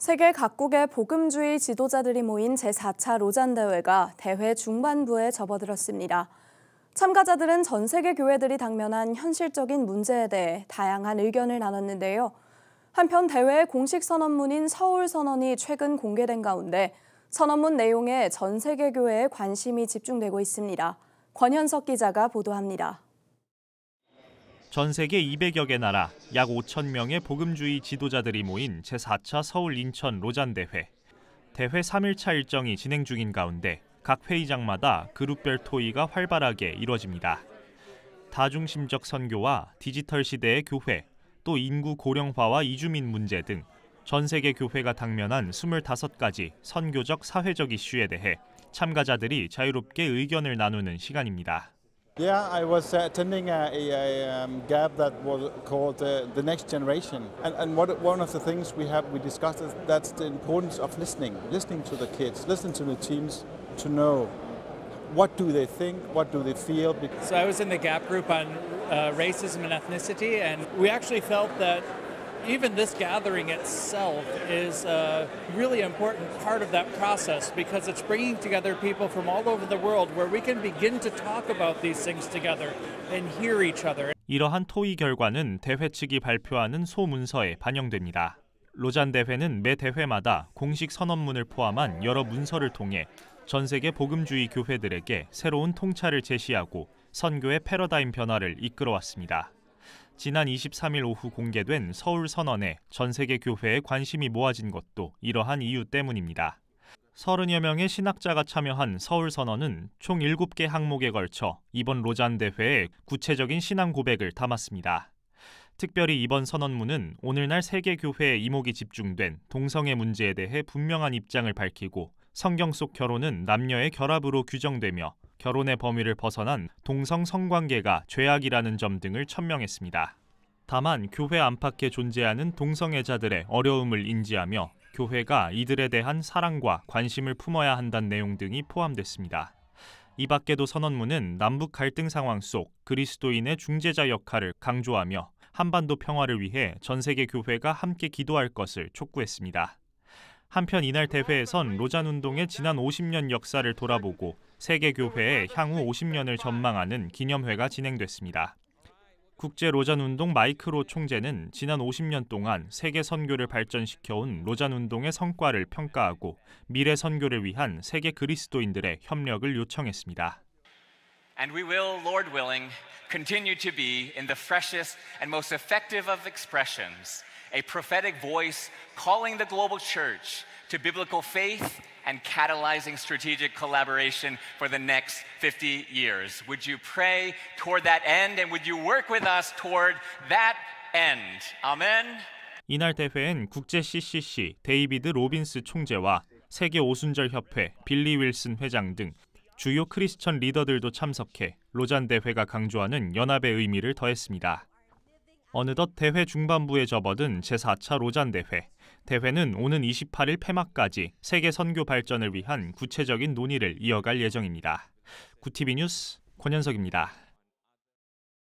세계 각국의 복음주의 지도자들이 모인 제4차 로잔 대회가 대회 중반부에 접어들었습니다. 참가자들은 전 세계 교회들이 당면한 현실적인 문제에 대해 다양한 의견을 나눴는데요. 한편 대회의 공식 선언문인 서울 선언이 최근 공개된 가운데 선언문 내용에 전 세계 교회에 관심이 집중되고 있습니다. 권현석 기자가 보도합니다. 전 세계 200여 개 나라 약 5천 명의 복음주의 지도자들이 모인 제4차 서울 인천 로잔 대회. 대회 3일차 일정이 진행 중인 가운데 각 회의장마다 그룹별 토의가 활발하게 이뤄집니다. 다중심적 선교와 디지털 시대의 교회, 또 인구 고령화와 이주민 문제 등 전 세계 교회가 당면한 25가지 선교적 사회적 이슈에 대해 참가자들이 자유롭게 의견을 나누는 시간입니다. Yeah, I was uh, attending a, a, a um, that was called uh, the Next Generation, and, and what, one of the things we have we discussed is that's the importance of listening, listening to the kids, listening to the teams, to know what do they think, what do they feel. So I was in the gap group on uh, racism and ethnicity, and we actually felt that even this gathering itself is a really important part of that process because it's bringing together people from all over the world where we can begin to talk about these things together and hear each other. 이러한 토의 결과는 대회 측이 발표하는 소문서에 반영됩니다. 로잔 대회는 매 대회마다 공식 선언문을 포함한 여러 문서를 통해 전 세계 복음주의 교회들에게 새로운 통찰을 제시하고 선교의 패러다임 변화를 이끌어왔습니다. 지난 23일 오후 공개된 서울 선언에 전 세계 교회에 관심이 모아진 것도 이러한 이유 때문입니다. 30여 명의 신학자가 참여한 서울 선언은 총 7개 항목에 걸쳐 이번 로잔 대회에 구체적인 신앙 고백을 담았습니다. 특별히 이번 선언문은 오늘날 세계 교회의 이목이 집중된 동성애 문제에 대해 분명한 입장을 밝히고 성경 속 결혼은 남녀의 결합으로 규정되며 결혼의 범위를 벗어난 동성 성관계가 죄악이라는 점 등을 천명했습니다. 다만 교회 안팎에 존재하는 동성애자들의 어려움을 인지하며 교회가 이들에 대한 사랑과 관심을 품어야 한다는 내용 등이 포함됐습니다. 이 밖에도 선언문은 남북 갈등 상황 속 그리스도인의 중재자 역할을 강조하며 한반도 평화를 위해 전 세계 교회가 함께 기도할 것을 촉구했습니다. 한편 이날 대회에선 로잔 운동의 지난 50년 역사를 돌아보고 세계교회의 향후 50년을 전망하는 기념회가 진행됐습니다. 국제 로잔 운동 마이크로 총재는 지난 50년 동안 세계 선교를 발전시켜온 로잔 운동의 성과를 평가하고 미래 선교를 위한 세계 그리스도인들의 협력을 요청했습니다. And we will, Lord willing, continue to be in the freshest and most effective of expressions, a prophetic voice calling the global church to biblical faith and catalyzing strategic collaboration for the next 50 years. Would you pray toward that end and would you work with us toward that end? Amen. 이날 대회엔 국제 CCC 데이비드 로빈스 총재와 세계 오순절 협회 빌리 윌슨 회장 등 주요 크리스천 리더들도 참석해 로잔 대회가 강조하는 연합의 의미를 더했습니다. 어느덧 대회 중반부에 접어든 제4차 로잔 대회. 대회는 오는 28일 폐막까지 세계 선교 발전을 위한 구체적인 논의를 이어갈 예정입니다. 구티비 뉴스 권현석입니다.